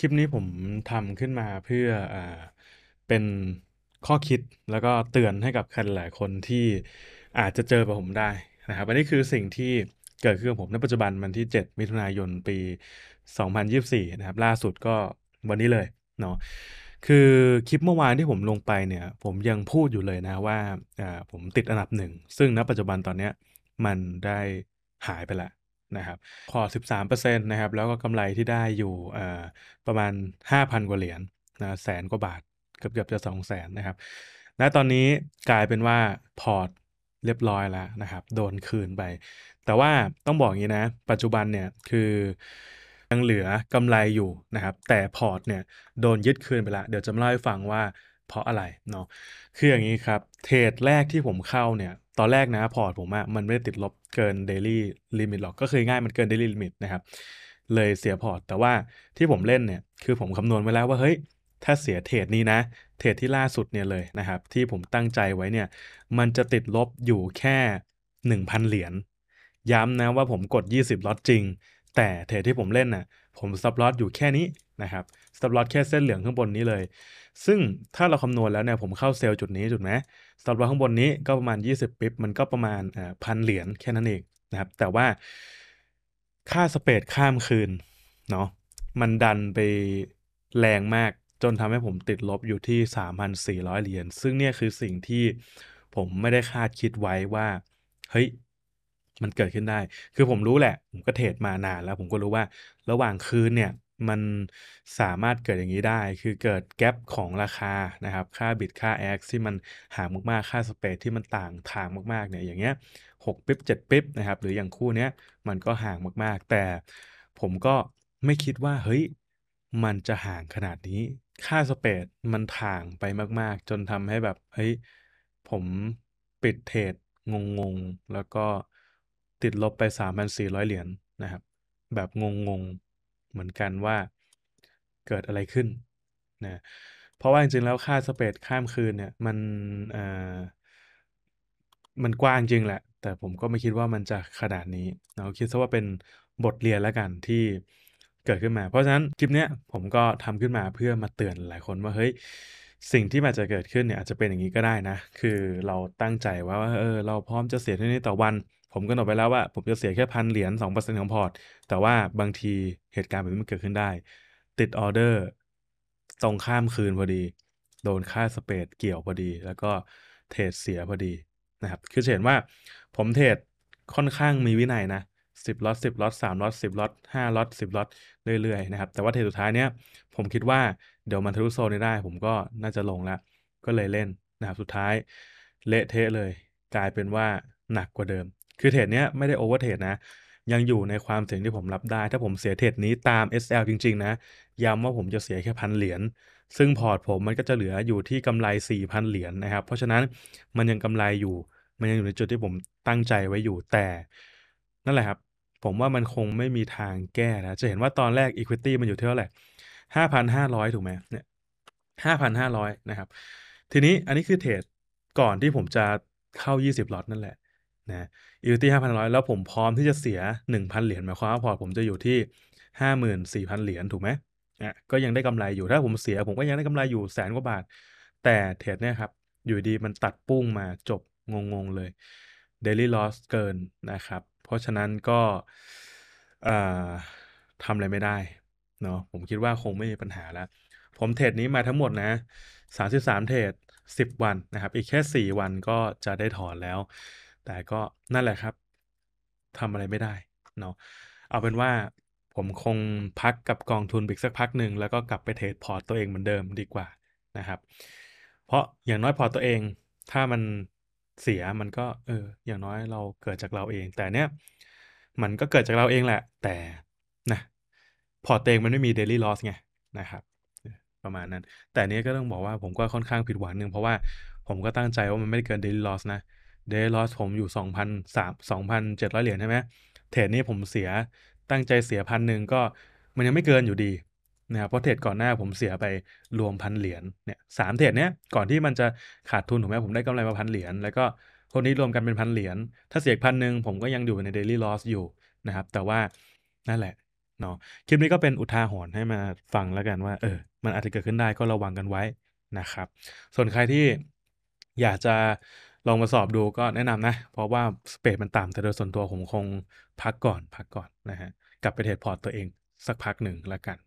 คลิปนี้ผมทำขึ้นมาเพื่ออเป็นข้อคิดแล้วก็เตือนให้กับใครหลายคนที่อาจจะเจอประผมได้นะครับอันนี้คือสิ่งที่เกิดขึ้นกับผมในปัจจุบันมันที่ 7 มิถุนายนปี 2024นะครับล่าสุดก็วันนี้เลยเนาะคือคลิปเมื่อวานที่ผมลงไปเนี่ย ผมยังพูดอยู่เลยนะว่า ผมติดอันดับหนึ่ง ซึ่งณปัจจุบันตอนนี้มันได้หายไปละนะครับพอ13%นะครับแล้วก็กำไรที่ได้อยู่ประมาณ 5,000 กว่าเหรียญนะแสนกว่าบาทเกือบจะ 2 0 0แสนนะครับและตอนนี้กลายเป็นว่า พอร์ตเรียบร้อยแล้วนะครับโดนคืนไป แต่ว่าต้องบอกอย่างนี้นะ ปัจจุบันเนี่ย คือยังเหลือกำไรอยู่นะครับแต่พอร์ตเนี่ยโดนยึดคืนไปละเดี๋ยวจะมาเล่าให้ฟังว่าเพราะอะไรเนาะ คืออย่างนี้ครับ เทรดแรกที่ผมเข้าเนี่ย ตอนแรกนะพอร์ตผมอะมันไม่ได้ติดลบเกิน Daily Limit หรอก ก็คือง่ายมันเกิน Daily Limit นะครับ เลยเสียพอร์ต แต่ว่าที่ผมเล่นเนี่ย คือผมคำนวณไว้แล้วว่า เฮ้ย ถ้าเสียเทรดนี้นะ เทรดที่ล่าสุดเนี่ยเลยนะครับ ที่ผมตั้งใจไว้เนี่ย มันจะติดลบอยู่แค่ 1,000 เหรียญ ย้ำนะว่าผมกด 20ล็อตจริง แต่เทรดที่ผมเล่นนะ่ะ ผมซับล็อตอยู่แค่นี้นะครับสต็อปลอสแค่เส้นเหลืองข้างบนนี้เลย ซึ่งถ้าเราคำนวณแล้วเนี่ย ผมเข้าเซลล์จุดนี้จุดไหมสต็อปลอสข้างบนนี้ก็ประมาณ 20 ปิ๊บมันก็ประมาณพันเหรียญแค่นั้นเองนะครับ แต่ว่าค่าสเปดข้ามคืนเนาะมันดันไปแรงมากจนทำให้ผมติดลบอยู่ที่ 3,400 เหรียญ ซึ่งเนี่ยคือสิ่งที่ผมไม่ได้คาดคิดไว้ว่าเฮ้ยมันเกิดขึ้นได้ คือผมรู้แหละผมก็เทรดมานานแล้วผมก็รู้ว่า ระหว่างคืนเนี่ยมันสามารถเกิดอย่างนี้ได้ คือเกิดแกลบของราคา นะครับ ค่าบิตค่าแอคที่มันห่างมากๆ ค่าสเปซที่มันต่างทางมากๆ เนี่ย อย่างเงี้ยหกปิ๊บเจ็ดปิ๊บนะครับ หรืออย่างคู่เนี้ย มันก็ห่างมากๆ แต่ผมก็ไม่คิดว่า เฮ้ย มันจะห่างขนาดนี้ ค่าสเปซมันถ่างไปมากๆ จนทำให้แบบ เฮ้ย ผมปิดเทรดงงๆ แล้วก็ติดลบไป 3,400 เหรียญนะครับ แบบงงๆเหมือนกันว่าเกิดอะไรขึ้นนะ เพราะว่าจริงๆแล้วค่าสเปซข้ามคืนเนี่ยมันเอ่อมันกว้างจริงแหละ แต่ผมก็ไม่คิดว่ามันจะขนาดนี้ เราคิดซะว่าเป็นบทเรียนแล้วกันที่เกิดขึ้นมา เพราะฉะนั้นคลิปเนี้ยผมก็ทำขึ้นมาเพื่อมาเตือนหลายคนว่าเฮ้ยสิ่งที่มันจะเกิดขึ้นเนี่ยอาจจะเป็นอย่างนี้ก็ได้นะ คือเราตั้งใจว่าเออเราพร้อมจะเสียเท่านี้ต่อวัน ผมก็หนดไปแล้วว่าผมจะเสียแค่พันเหรียญสองเปอร์เซ็นต์ของพอร์ต แต่ว่าบางทีเหตุการณ์แบบนี้มันเกิดขึ้นได้ ติดออเดอร์ตรงข้ามคืนพอดี โดนค่าสเปดเกี่ยวพอดี แล้วก็เทรดเสียพอดีนะครับ คือเห็นว่าผมเทรดค่อนข้างมีวินัยนะสิบล็อตสิบล็อตสามล็อตสิบล็อตห้าล็อตสิบล็อตเรื่อยๆนะครับ แต่ว่าเทรดสุดท้ายเนี้ย ผมคิดว่าเดี๋ยวมันทะลุโซนนี้ได้ ผมก็น่าจะลงละ ก็เลยเล่นนะครับสุดท้าย เละเทะเลย กลายเป็นว่าหนักกว่าเดิม คือเทรดเนี้ยไม่ได้โอเวอร์เทรดนะยังอยู่ในความเสี่ยงที่ผมรับได้ ถ้าผมเสียเทรดนี้ตาม SL จริงๆนะย้ำว่าผมจะเสียแค่พันเหรียญซึ่งพอร์ตผมมันก็จะเหลืออยู่ที่กำไร4,000เหรียญนนะครับ เพราะฉะนั้นมันยังกำไรอยู่ มันยังอยู่ในจุดที่ผมตั้งใจไว้อยู่แต่ นั่นแหละครับผมว่ามันคงไม่มีทางแก้นะ จะเห็นว่าตอนแรก Equity มันอยู่เท่าไหร่ห้าพันห้าร้อยถูกไหมเนี่ยห้าพันห้าร้อยนะครับ ทีนี้อันนี้คือเทรดก่อนที่ผมจะเข้า 20ล็อต นั่นแหละนะอีวิตี้ห้าพันร้อยแล้วผมพร้อมที่จะเสีย 1,000 เหรียญหมายความว่า พอร์ตผมจะอยู่ที่ 54,000 เหรียญถูกไหมน่ะก็ยังได้กำไรอยู่ถ้าผมเสียผมก็ยังได้กำไรอยู่แสนกว่าบาท แต่เทรดเนี่ยครับ อยู่ดีมันตัดปุ้งมาจบงงๆเลย Daily Loss เกินนะครับเพราะฉะนั้นก็ทำอะไรไม่ได้เนาะผมคิดว่าคงไม่มีปัญหาแล้ว ผมเทรดนี้มาทั้งหมดนะ 33 เทรด10 วันนะครับ อีกแค่ 4 วันก็จะได้ถอนแล้ว แต่ก็นั่นแหละครับทำอะไรไม่ได้เนาะเอาเป็นว่าผมคงพักกับกองทุนบิ๊กสักพักหนึ่งแล้วก็กลับไปเทรดพอร์ตตัวเองเหมือนเดิมดีกว่านะครับ เพราะอย่างน้อยพอตตัวเองถ้ามันเสียมันก็เอออย่างน้อยเราเกิดจากเราเอง แต่เนี้ยมันก็เกิดจากเราเองแหละ แต่นะพอเตงมันไม่มีเดลี่ลอสไงนะครับประมาณนั้นแต่เนี้ยก็ต้องบอกว่าผมก็ค่อนข้างผิดหวังหนึ่งเพราะว่าผมก็ตั้งใจว่ามันไม่เกินเดลี่ลอสนะเดลี่ลอสผมอยู่ 2 0 0็ดร้อยเหรียญใช่ไหมเทรดนี้ผมเสียตั้งใจเสียพันหนึ่งก็มันยังไม่เกินอยู่ดีนะครับเพราะเทรดก่อนหน้าผมเสียไปรวมพันเหรียญ เนี่ยสามเทรดเนี้ยก่อนที่มันจะขาดทุนถูกไหมผมได้กำไรมาพันเหรียญ แล้วก็คนนี้รวมกันเป็นพันเหรียญ ถ้าเสียพันหนึ่งผมก็ยังอยู่ใน daily loss อยู่นะครับ แต่ว่านั่นแหละเนาะคลิปนี้ก็เป็นอุทาหรณ์ให้มาฟังแล้วกันว่า เออ มันอาจจะเกิดขึ้นได้ก็ระวังกันไว้นะครับ ส่วนใครที่อยากจะลองมาสอบดู ก็แนะนำนะ เพราะว่าสเปดมันต่ำแต่โดยส่วนตัวผมคงพักก่อน พักก่อนนะฮะ กลับไปเทรดพอร์ตตัวเอง สักพักหนึ่งแล้วกัน